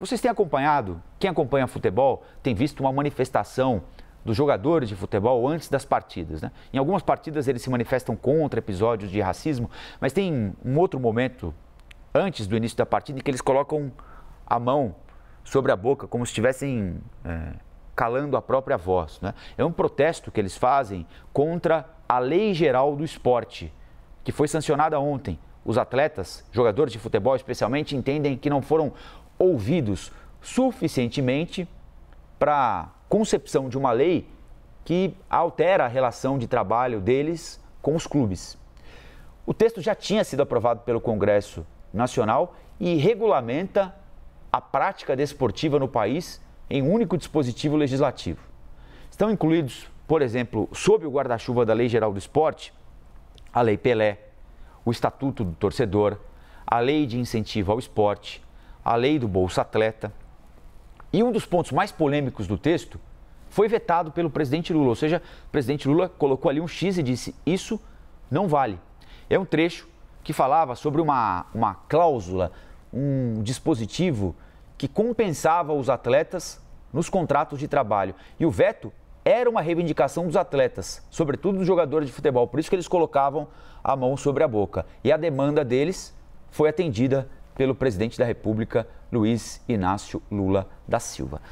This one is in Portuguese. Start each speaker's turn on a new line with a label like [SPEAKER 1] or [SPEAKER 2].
[SPEAKER 1] Vocês têm acompanhado, quem acompanha futebol tem visto uma manifestação dos jogadores de futebol antes das partidas. Né? Em algumas partidas eles se manifestam contra episódios de racismo, mas tem um outro momento antes do início da partida em que eles colocam a mão sobre a boca como se estivessem é, calando a própria voz. Né? É um protesto que eles fazem contra a lei geral do esporte, que foi sancionada ontem. Os atletas, jogadores de futebol especialmente, entendem que não foram ouvidos suficientemente para concepção de uma lei que altera a relação de trabalho deles com os clubes. O texto já tinha sido aprovado pelo Congresso Nacional e regulamenta a prática desportiva no país em um único dispositivo legislativo. Estão incluídos, por exemplo, sob o guarda-chuva da Lei Geral do Esporte, a Lei Pelé, o Estatuto do Torcedor, a Lei de Incentivo ao Esporte, a lei do Bolsa Atleta. E um dos pontos mais polêmicos do texto foi vetado pelo presidente Lula, ou seja, o presidente Lula colocou ali um X e disse: Isso não vale. É um trecho que falava sobre uma, uma cláusula, um dispositivo que compensava os atletas nos contratos de trabalho. E o veto era uma reivindicação dos atletas, sobretudo dos jogadores de futebol, por isso que eles colocavam a mão sobre a boca. E a demanda deles foi atendida pelo presidente da República, Luiz Inácio Lula da Silva.